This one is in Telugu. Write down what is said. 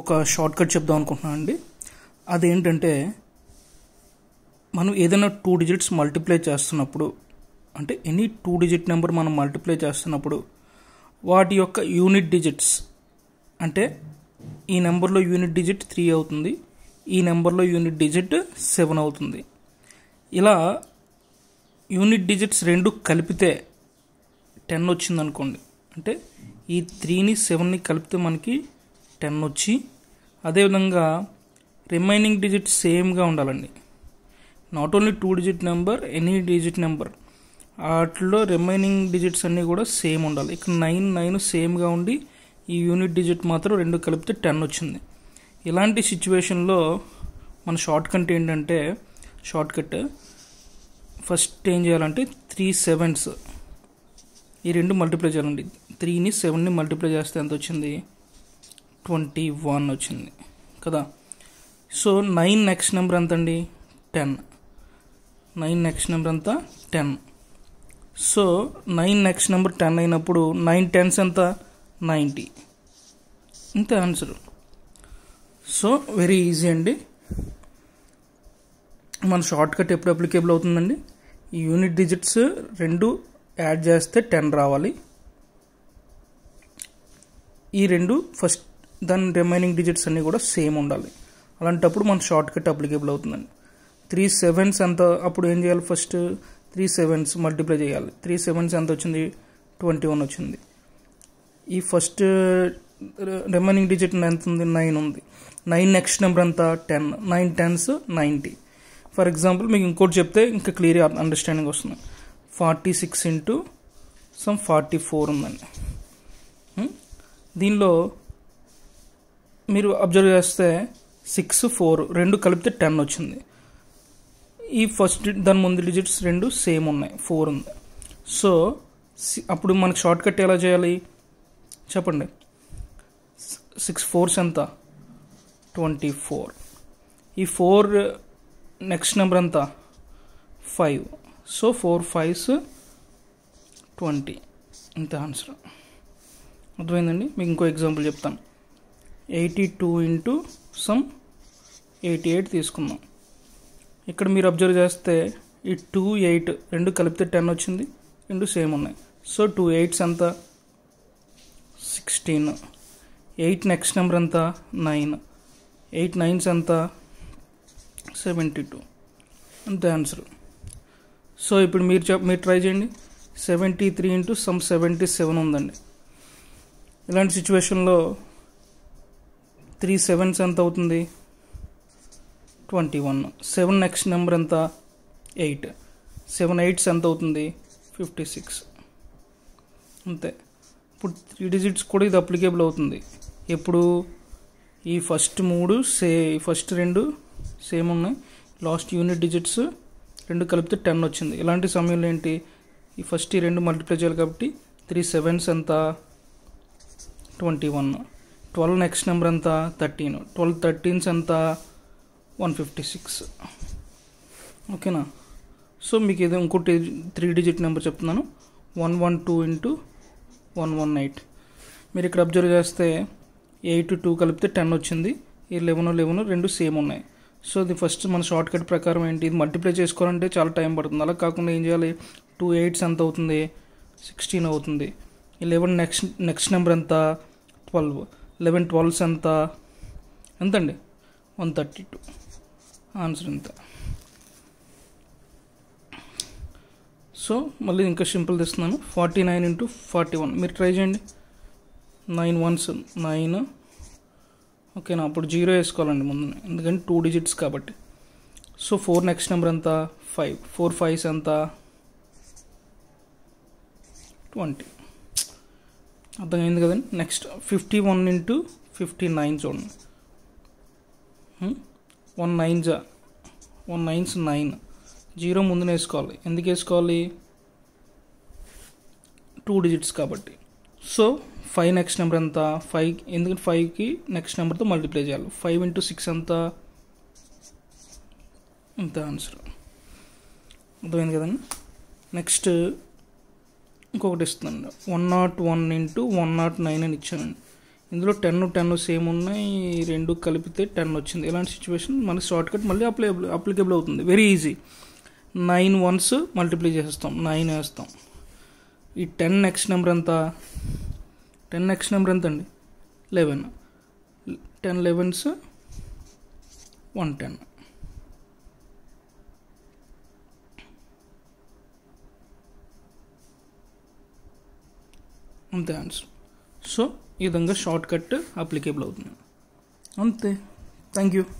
ఒక షార్ట్కట్ చెప్దాం అనుకుంటున్నాను అండి అదేంటంటే మనం ఏదైనా టూ డిజిట్స్ మల్టిప్లై చేస్తున్నప్పుడు అంటే ఎనీ టూ డిజిట్ నెంబర్ మనం మల్టిప్లై చేస్తున్నప్పుడు వాటి యొక్క యూనిట్ డిజిట్స్ అంటే ఈ నెంబర్లో యూనిట్ డిజిట్ త్రీ అవుతుంది ఈ నెంబర్లో యూనిట్ డిజిట్ సెవెన్ అవుతుంది ఇలా యూనిట్ డిజిట్స్ రెండు కలిపితే టెన్ వచ్చిందనుకోండి అంటే ఈ త్రీని సెవెన్ని కలిపితే మనకి టెన్ వచ్చి అదేవిధంగా రిమైనింగ్ డిజిట్ సేమ్గా ఉండాలండి not only two digit number any digit number వాటిలో రిమైనింగ్ డిజిట్స్ అన్నీ కూడా సేమ్ ఉండాలి ఇక్కడ నైన్ నైన్ సేమ్గా ఉండి ఈ యూనిట్ డిజిట్ మాత్రం రెండు కలిపితే టెన్ వచ్చింది ఇలాంటి సిచ్యువేషన్లో మన షార్ట్ కట్ ఏంటంటే షార్ట్ కట్ ఫస్ట్ ఏం చేయాలంటే త్రీ సెవెన్స్ ఈ రెండు మల్టిప్లై చేయాలండి త్రీని సెవెన్ని మల్టిప్లై చేస్తే ఎంత వచ్చింది ట్వంటీ వన్ వచ్చింది కదా సో నైన్ నెక్స్ట్ నెంబర్ ఎంత అండి టెన్ నైన్ నెక్స్ట్ నెంబర్ ఎంత ten so nine next number ten అయినప్పుడు నైన్ టెన్స్ ఎంత నైంటీ ఇంత ఆన్సర్ సో వెరీ ఈజీ అండి మన షార్ట్ కట్ ఎప్పుడు అప్లికేబుల్ అవుతుందండి ఈ యూనిట్ డిజిట్స్ రెండు యాడ్ చేస్తే టెన్ రావాలి ఈ రెండు ఫస్ట్ దాని రిమైనింగ్ డిజిట్స్ అన్నీ కూడా సేమ్ ఉండాలి అలాంటప్పుడు మన షార్ట్ కట్ అప్లికేబుల్ అవుతుందండి త్రీ సెవెన్స్ ఎంత అప్పుడు ఏం చేయాలి ఫస్ట్ త్రీ సెవెన్స్ మల్టిప్లై చేయాలి త్రీ సెవెన్స్ ఎంత వచ్చింది ట్వంటీ వన్ వచ్చింది ఈ ఫస్ట్ రిమైనింగ్ డిజిట్ ఎంత ఉంది నైన్ ఉంది నైన్ నెక్స్ట్ నెంబర్ ఎంత ten nine tens ninety for example మీకు ఇంకోటి చెప్తే ఇంకా క్లియర్గా అండర్స్టాండింగ్ వస్తుంది forty six into some forty four ఉందండి hmm? దీనిలో మీరు అబ్జర్వ్ చేస్తే సిక్స్ ఫోర్ రెండు కలిపితే టెన్ వచ్చింది ఈ ఫస్ట్ దాని ముందు డిజిట్స్ రెండు సేమ్ ఉన్నాయి ఫోర్ ఉంది సో అప్పుడు మనకు షార్ట్ కట్ ఎలా చేయాలి చెప్పండి సిక్స్ ఫోర్స్ ఎంత ట్వంటీ ఫోర్ ఈ ఫోర్ నెక్స్ట్ నెంబర్ ఎంత five so four fives twenty ఇంత ఆన్సర్ అర్థమైందండి మీకు ఇంకో ఎగ్జాంపుల్ చెప్తాను eighty two into some eighty eight తీసుకుందాం ఇక్కడ మీరు అబ్జర్వ్ చేస్తే ఈ టూ ఎయిట్ రెండు కలిపితే టెన్ వచ్చింది రెండు సేమ్ ఉన్నాయి సో టూ ఎయిట్స్ ఎంత సిక్స్టీన్ ఎయిట్ నెక్స్ట్ నెంబర్ ఎంత నైన్ ఎయిట్ నైన్స్ ఎంత సెవెంటీ టూ అంతే ఆన్సర్ సో ఇప్పుడు మీరు చెప్ మీరు ట్రై చేయండి seventy three into some seventy seven ఉందండి ఇలాంటి సిచ్యువేషన్లో త్రీ సెవెన్స్ ఎంత అవుతుంది twenty one seven next number ఎంత ఎయిట్ సెవెన్ ఎయిట్స్ ఎంత అవుతుంది ఫిఫ్టీ సిక్స్ అంతే ఇప్పుడు త్రీ డిజిట్స్ కూడా ఇది అప్లికేబుల్ అవుతుంది ఎప్పుడు ఈ ఫస్ట్ మూడు సే ఫస్ట్ రెండు సేమ్ ఉన్నాయి లాస్ట్ యూనిట్ డిజిట్స్ రెండు కలిపితే టెన్ వచ్చింది ఇలాంటి సమయంలో ఏంటి ఈ ఫస్ట్ ఈ రెండు మల్టిప్లై చేయాలి కాబట్టి త్రీ సెవెన్స్ ఎంత twenty one twelve next number ఎంత థర్టీన్ ట్వెల్వ్ థర్టీన్స్ ఎంత వన్ ఫిఫ్టీ సిక్స్ ఓకేనా సో మీకు ఏదో ఇంకోటి త్రీ డిజిట్ నెంబర్ చెప్తున్నాను one one two into one one eight మీరు ఇక్కడ అబ్జర్వ్ చేస్తే ఎయిట్ టూ కలిపితే టెన్ వచ్చింది ఈ లెవెన్ లెవెన్ రెండు సేమ్ ఉన్నాయి సో ఇది ఫస్ట్ మన షార్ట్ కట్ ప్రకారం ఏంటి ఇది మల్టిప్లై చేసుకోవాలంటే చాలా టైం పడుతుంది అలా కాకుండా ఏం చేయాలి టూ ఎయిట్స్ ఎంత అవుతుంది సిక్స్టీన్ అవుతుంది లెవెన్ నెక్స్ట్ నెక్స్ట్ నెంబర్ ఎంత ట్వెల్వ్ లెవెన్ ట్వెల్వ్స్ ఎంత ఎంత అండి వన్ థర్టీ టూ ఆన్సర్ ఎంత సో మళ్ళీ ఇంకా సింపుల్ తెస్తున్నాను forty nine into forty one మీరు ట్రై చేయండి నైన్ వన్స్ నైన్ ఓకేనా అప్పుడు జీరో వేసుకోవాలండి ముందు ఎందుకంటే టూ డిజిట్స్ కాబట్టి సో ఫోర్ నెక్స్ట్ నెంబర్ ఎంత ఫైవ్ ఫోర్ ఫైవ్స్ ఎంత ట్వంటీ అర్థమైంది కదండి next fifty one into fifty nine చూడండి వన్ hmm? నైన్ జా వన్ నైన్స్ నైన్ జీరో ముందున వేసుకోవాలి ఎందుకు వేసుకోవాలి టూ డిజిట్స్ కాబట్టి సో ఫైవ్ నెక్స్ట్ నెంబర్ ఎంత ఫైవ్ ఎందుకంటే ఫైవ్కి నెక్స్ట్ నెంబర్తో మల్టిప్లై చేయాలి ఫైవ్ ఇంటూ సిక్స్ ఎంత ఇంత ఆన్సర్ అర్థమైంది కదండి నెక్స్ట్ ఇంకొకటి ఇస్తుందండి one not one into one not nine అని ఇచ్చామండి ఇందులో టెన్ టెన్ సేమ్ ఉన్నాయి రెండు కలిపితే టెన్ వచ్చింది ఇలాంటి సిచ్యువేషన్ మనకి షార్ట్ కట్ మళ్ళీ అప్లైబుల్ అప్లికేబుల్ అవుతుంది very easy nine ones multiply చేసేస్తాం నైన్ వేస్తాం ఈ టెన్ ఎక్స్ నెంబర్ ఎంత టెన్ ఎక్స్ నెంబర్ ఎంత అండి eleven ten elevens one ten अंत आंसर सो इधर शार्ट कट अकेबल अंत थैंक यू